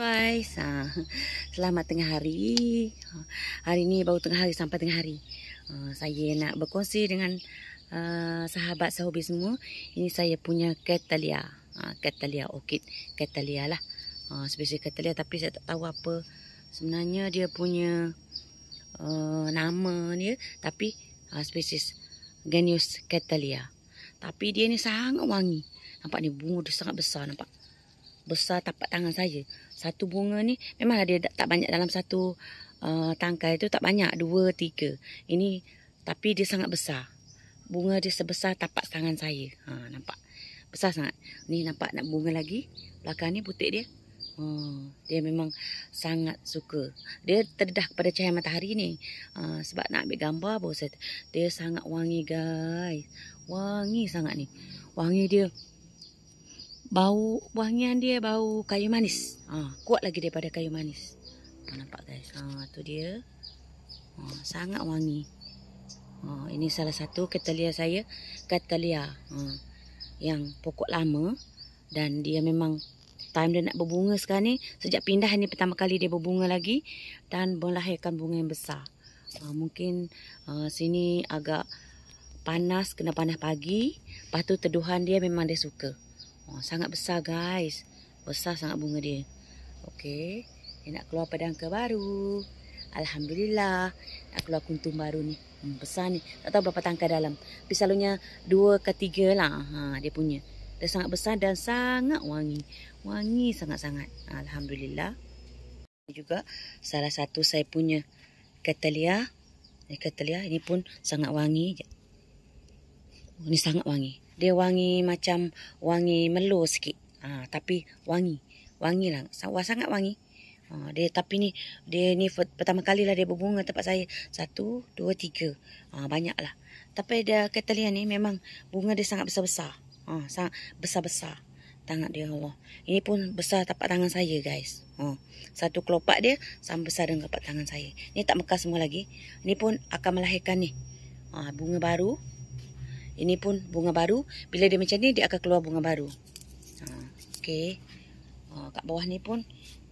guys Selamat tengah hari Hari ni baru tengah hari sampai tengah hari eh, Saya nak berkongsi dengan eh, Sahabat sahabat semua Ini saya punya Catalia ha, Catalia Orchid Catalia lah ha, Spesial Catalia tapi saya tak tahu apa Sebenarnya dia punya eh, Nama ni Tapi ha, spesies Genius Catalia Tapi dia ni sangat wangi Nampak ni bunga dia sangat besar Nampak besar tapak tangan saya. Satu bunga ni memanglah dia tak banyak dalam satu uh, tangkai tu tak banyak, dua, tiga. Ini tapi dia sangat besar. Bunga dia sebesar tapak tangan saya. Ha nampak. Besar sangat. Ni nampak nak bunga lagi. Belakang ni putik dia. Ha dia memang sangat suka. Dia terdedah kepada cahaya matahari ni. Ha, sebab nak ambil gambar baru saya. Dia sangat wangi guys. Wangi sangat ni. Wangi dia bau wangian dia bau kayu manis. Ha, kuat lagi daripada kayu manis. Ha, nampak guys. Ha, tu dia. Ha, sangat wangi. Ha, ini salah satu katalia saya. Katalia. Ha, yang pokok lama. Dan dia memang time dia nak berbunga sekarang ni. Sejak pindah ni pertama kali dia berbunga lagi. Dan melahirkan bunga yang besar. Ha, mungkin ha, sini agak panas. Kena panas pagi. Lepas teduhan dia memang dia suka. Ha, sangat besar guys Besar sangat bunga dia Okey Dia nak keluar padang ke baru Alhamdulillah Nak keluar kuntum baru ni hmm, Besar ni Tak tahu berapa tangkai dalam Tapi selalunya Dua ke tiga lah ha, Dia punya Dia sangat besar dan sangat wangi Wangi sangat-sangat Alhamdulillah Ini juga Salah satu saya punya Ketelia eh, Ketelia Ini pun sangat wangi oh, Ini sangat wangi dia wangi macam wangi melur sikit. Ha, tapi wangi. Wangi lah. wah sangat wangi. Ha, dia tapi ni dia ni pertama kali lah dia berbunga tempat saya. Satu, dua, tiga. Ha, banyak lah. Tapi dia Catalina ni memang bunga dia sangat besar-besar. Ha, sangat besar-besar. Tangan dia Allah. Ini pun besar tapak tangan saya guys. Ha, satu kelopak dia sama besar dengan tapak tangan saya. Ini tak mekas semua lagi. Ini pun akan melahirkan ni. Ha, bunga baru. Ini pun bunga baru. Bila dia macam ni, dia akan keluar bunga baru. Ha, Okey. Ha, kat bawah ni pun,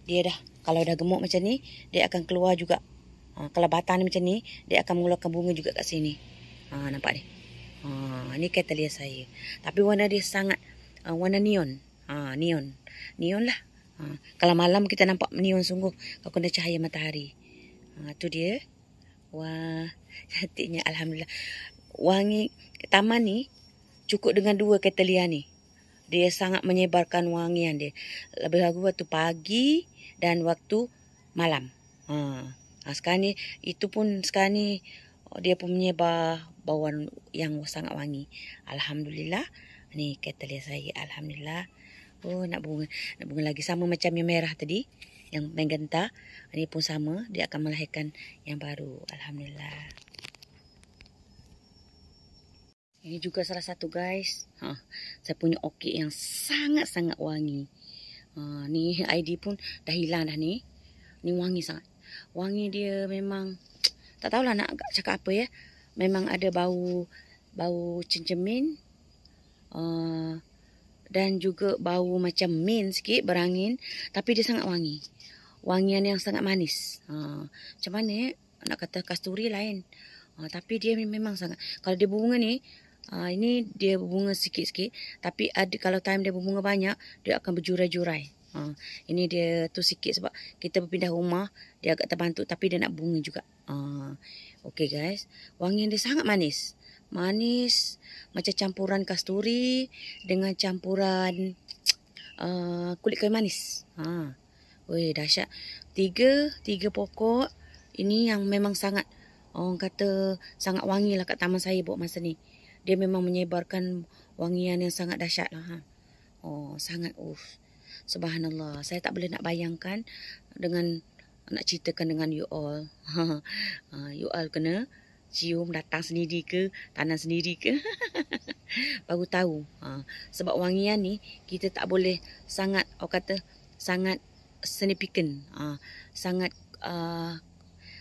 dia dah, kalau dah gemuk macam ni, dia akan keluar juga. Ha, kalau batang ni macam ni, dia akan mengeluarkan bunga juga kat sini. Ha, nampak ni? Ha, ni katalia saya. Tapi warna dia sangat, uh, warna neon. Ha, neon. Neon lah. Ha, kalau malam kita nampak neon sungguh. Kalau kena cahaya matahari. Ha, tu dia. Wah, cantiknya. Alhamdulillah wangi taman ni cukup dengan dua ketelian ni. Dia sangat menyebarkan wangian dia. Lebih lagi waktu pagi dan waktu malam. Ha. Ha, sekarang ni, itu pun sekarang ni oh, dia pun menyebar bauan yang sangat wangi. Alhamdulillah. Ni ketelian saya. Alhamdulillah. Oh, nak bunga. Nak bunga lagi. Sama macam yang merah tadi. Yang menggenta. Ini pun sama. Dia akan melahirkan yang baru. Alhamdulillah. Ini juga salah satu guys. Ha, saya punya okey yang sangat-sangat wangi. Ha, ni ID pun dah hilang dah ni. Ni wangi sangat. Wangi dia memang tak tahulah nak cakap apa ya. Memang ada bau bau cincemin uh, ha, dan juga bau macam min sikit berangin tapi dia sangat wangi. Wangian yang sangat manis. Ha, macam mana ya? nak kata kasturi lain. Ha, tapi dia memang sangat kalau dia bunga ni Ha, ini dia berbunga sikit-sikit. Tapi ada, kalau time dia berbunga banyak, dia akan berjurai-jurai. Ha, ini dia tu sikit sebab kita berpindah rumah. Dia agak terbantu tapi dia nak bunga juga. Ha, ah, okay guys. Wangi dia sangat manis. Manis macam campuran kasturi dengan campuran uh, kulit kain manis. Ha. Weh dahsyat. Tiga, tiga pokok. Ini yang memang sangat orang kata sangat wangi lah kat taman saya buat masa ni dia memang menyebarkan wangian yang sangat dahsyat lah. Ha. Oh, sangat uff. Subhanallah. Saya tak boleh nak bayangkan dengan nak ceritakan dengan you all. Ha. Ah, you all kena cium datang sendiri ke tanam sendiri ke baru tahu ha. sebab wangian ni kita tak boleh sangat orang kata sangat significant ha. sangat uh,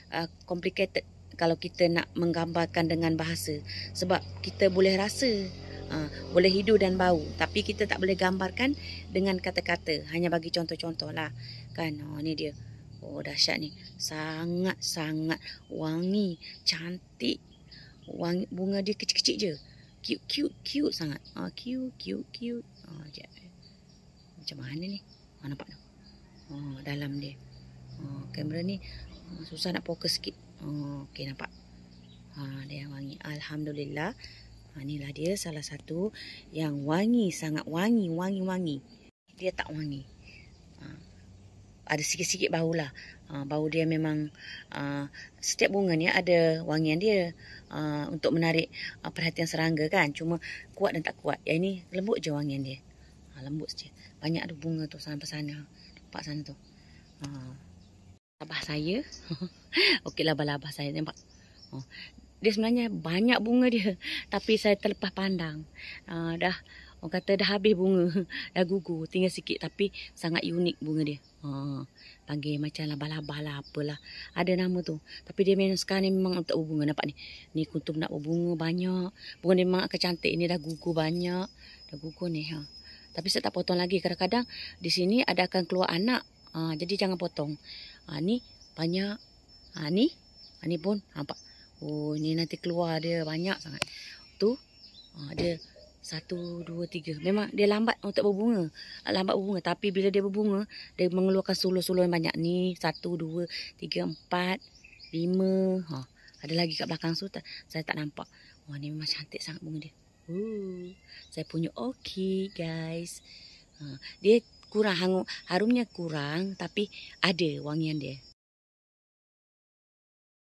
uh, complicated kalau kita nak menggambarkan dengan bahasa sebab kita boleh rasa Ha, boleh hidu dan bau tapi kita tak boleh gambarkan dengan kata-kata hanya bagi contoh contoh lah kan oh ni dia oh dahsyat ni sangat sangat wangi cantik wangi bunga dia kecil-kecil je cute cute cute sangat ah ha, cute cute cute ah ha, eh. macam mana ni mana ha, nampak tu oh ha, dalam dia oh kamera ni susah nak fokus sikit Hmm, okey nampak. Ha dia yang wangi. Alhamdulillah. Ha inilah dia salah satu yang wangi sangat wangi wangi wangi. Dia tak wangi. Ha, ada sikit-sikit bau lah. Ha, bau dia memang ha, setiap bunga ni ada wangian dia. Ha, untuk menarik ha, perhatian serangga kan. Cuma kuat dan tak kuat. Yang ini lembut je wangian dia. Ha, lembut saja. Banyak ada bunga tu sana-sana. Nampak sana tu. Ha, labah-labah saya. okey labah-labah lah, saya nampak. Oh. Dia sebenarnya banyak bunga dia. Tapi saya terlepas pandang. Uh, dah orang kata dah habis bunga. dah gugur. Tinggal sikit. Tapi sangat unik bunga dia. Uh, panggil macam labah-labah lah. Apalah. Ada nama tu. Tapi dia memang sekarang ni memang untuk bunga Nampak ni. Ni kuntum nak bunga banyak. Bunga dia memang akan cantik. Ni dah gugur banyak. Dah gugur ni. Ha. Tapi saya tak potong lagi. Kadang-kadang di sini ada akan keluar anak. Uh, jadi jangan potong. Ha, ni banyak. Ha, ni. Ha, ni pun nampak. Oh, ni nanti keluar dia banyak sangat. Tu. Ha, dia satu, dua, tiga. Memang dia lambat untuk berbunga. Lambat berbunga. Tapi bila dia berbunga, dia mengeluarkan sulur-sulur yang banyak. Ni satu, dua, tiga, empat, lima. Ha, ada lagi kat belakang tu. Tak, saya tak nampak. Wah, ni memang cantik sangat bunga dia. Uh, saya punya okey guys. Ha, dia kurang hangu harumnya kurang tapi ada wangian dia.